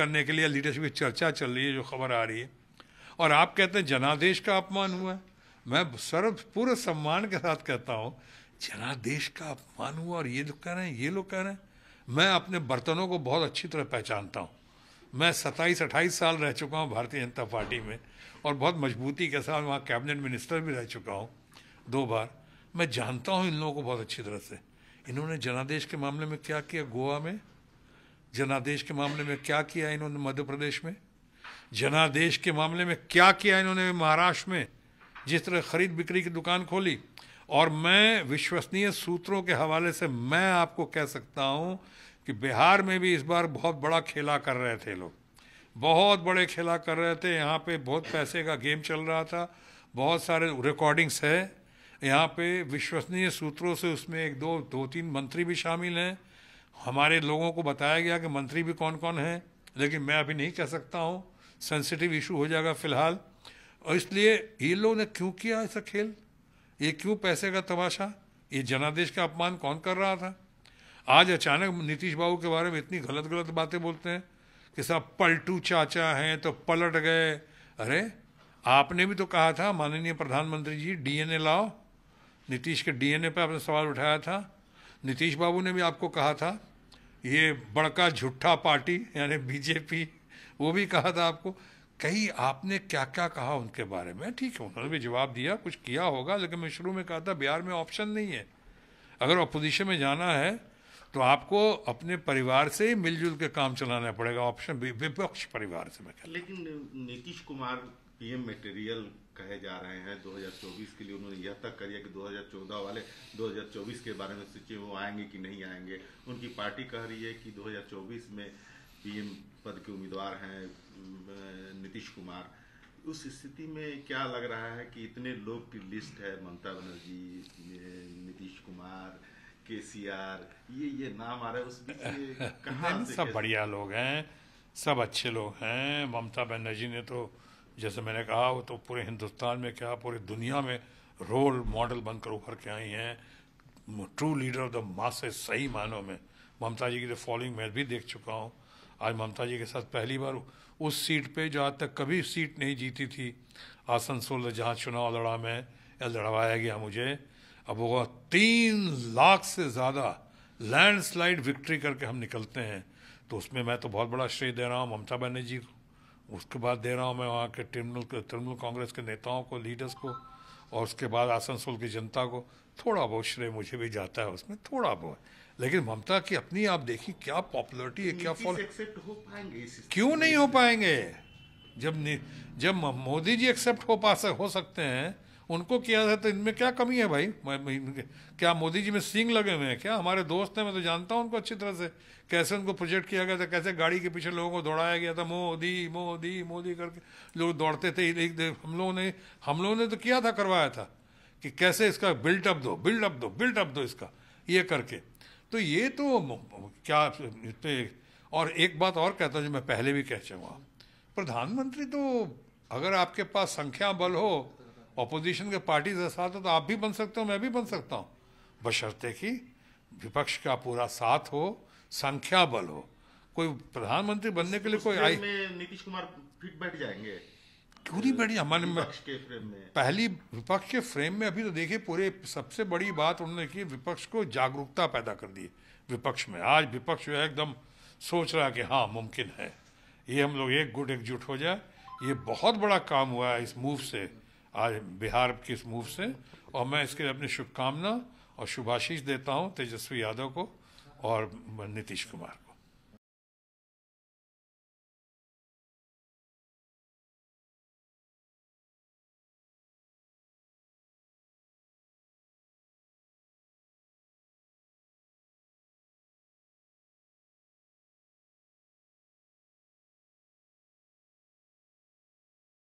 करने के लिए लीडरशिप की चर्चा चल रही है जो खबर आ रही है और आप कहते हैं जनादेश का अपमान हुआ है मैं सर्व पूरे सम्मान के साथ कहता हूँ जनादेश का अपमान हुआ और ये लोग कह रहे हैं ये लोग कह रहे हैं मैं अपने बर्तनों को बहुत अच्छी तरह पहचानता हूँ मैं सत्ताईस अट्ठाईस साल रह चुका हूँ भारतीय जनता पार्टी में और बहुत मजबूती के साथ वहाँ कैबिनेट मिनिस्टर भी रह चुका हूँ दो बार मैं जानता हूँ इन लोगों को बहुत अच्छी तरह से इन्होंने जनादेश के मामले में क्या किया गोवा में जनादेश के मामले में क्या किया इन्होंने मध्य प्रदेश में जनादेश के मामले में क्या किया इन्होंने महाराष्ट्र में जिस तरह खरीद बिक्री की दुकान खोली और मैं विश्वसनीय सूत्रों के हवाले से मैं आपको कह सकता हूँ कि बिहार में भी इस बार बहुत बड़ा खेला कर रहे थे लोग बहुत बड़े खेला कर रहे थे यहाँ पे बहुत पैसे का गेम चल रहा था बहुत सारे रिकॉर्डिंग्स है यहाँ पे विश्वसनीय सूत्रों से उसमें एक दो दो तीन मंत्री भी शामिल हैं हमारे लोगों को बताया गया कि मंत्री भी कौन कौन हैं लेकिन मैं अभी नहीं कह सकता हूँ सेंसिटिव इशू हो जाएगा फिलहाल और इसलिए ये लोगों ने क्यों किया ऐसा खेल ये क्यों पैसे का तमाशा ये जनादेश का अपमान कौन कर रहा था आज अचानक नीतीश बाबू के बारे में इतनी गलत गलत बातें बोलते हैं कि साहब पलटू चाचा हैं तो पलट गए अरे आपने भी तो कहा था माननीय प्रधानमंत्री जी डीएनए लाओ नीतीश के डीएनए पर आपने सवाल उठाया था नीतीश बाबू ने भी आपको कहा था ये बड़का झूठा पार्टी यानी बीजेपी वो भी कहा था आपको कहीं आपने क्या क्या कहा उनके बारे में ठीक है उन्होंने भी जवाब दिया कुछ किया होगा लेकिन मैं शुरू में कहा था बिहार में ऑप्शन नहीं है अगर अपोजिशन में जाना है तो आपको अपने परिवार से ही मिलजुल के काम चलाना पड़ेगा ऑप्शन विपक्ष परिवार से मैं लेकिन नीतीश कुमार पीएम मटेरियल कहे जा रहे हैं 2024 के लिए उन्होंने यह तक कर है कि 2014 वाले 2024 के बारे में सोचिए वो आएंगे कि नहीं आएंगे उनकी पार्टी कह रही है कि 2024 में पीएम पद के उम्मीदवार हैं नीतीश कुमार उस स्थिति में क्या लग रहा है कि इतने लोग की लिस्ट है ममता बनर्जी नीतीश कुमार के ये ये नाम आ रहा है उस बीच कहाँ सब बढ़िया लोग हैं सब अच्छे लोग हैं ममता बनर्जी ने तो जैसे मैंने कहा वो तो पूरे हिंदुस्तान में क्या पूरे दुनिया में रोल मॉडल बनकर उभर के आई हैं true leader of the mass सही मानों में ममता जी की तो फॉलोइंग मैं भी देख चुका हूँ आज ममता जी के साथ पहली बार उस सीट पे जो आज तक कभी सीट नहीं जीती थी आसनसोल जहाँ चुनाव लड़ा मैं या लड़वाया गया मुझे अब वो तीन लाख से ज़्यादा लैंडस्लाइड विक्ट्री करके हम निकलते हैं तो उसमें मैं तो बहुत बड़ा श्रेय दे रहा हूँ ममता बनर्जी को उसके बाद दे रहा हूँ मैं वहाँ के तृणमूल तृणमूल कांग्रेस के नेताओं को लीडर्स को और उसके बाद आसनसोल की जनता को थोड़ा बहुत श्रेय मुझे भी जाता है उसमें थोड़ा बहुत लेकिन ममता की अपनी आप देखिए क्या पॉपुलरिटी है क्या फॉलो हो पाएंगे क्यों नहीं हो पाएंगे जब जब मोदी जी एक्सेप्ट हो पा हो सकते हैं उनको किया था तो इनमें क्या कमी है भाई क्या मोदी जी में सींग लगे हुए हैं क्या हमारे दोस्त हैं मैं तो जानता हूँ उनको अच्छी तरह से कैसे उनको प्रोजेक्ट किया गया था कैसे गाड़ी के पीछे लोगों को दौड़ाया गया था मोदी मोदी मोदी करके लोग दौड़ते थे एक हम लोगों ने हम लोगों ने तो किया था करवाया था कि कैसे इसका बिल्टअप दो बिल्टअप दो बिल्टअप दो इसका ये करके तो ये तो क्या और एक बात और कहता हूँ जो मैं पहले भी कह चुका प्रधानमंत्री तो अगर आपके पास संख्या बल हो अपोजिशन के पार्टीज साथ हो तो आप भी बन सकते हो मैं भी बन सकता हूँ बशर्ते कि विपक्ष का पूरा साथ हो संख्या बल हो कोई प्रधानमंत्री बनने के लिए कोई आई नीतीश कुमार फिट बैठ जाएंगे क्यों नहीं बैठी हमारे पहली विपक्ष के फ्रेम में अभी तो देखिए पूरे सबसे बड़ी बात उन्होंने की विपक्ष को जागरूकता पैदा कर दी विपक्ष में आज विपक्ष जो है एकदम सोच रहा कि हाँ मुमकिन है ये हम लोग एक गुट एकजुट हो जाए ये बहुत बड़ा काम हुआ है इस मूव से आज बिहार के इस मूव से और मैं इसके लिए अपनी शुभकामना और शुभाशीष देता हूँ तेजस्वी यादव को और नीतीश कुमार को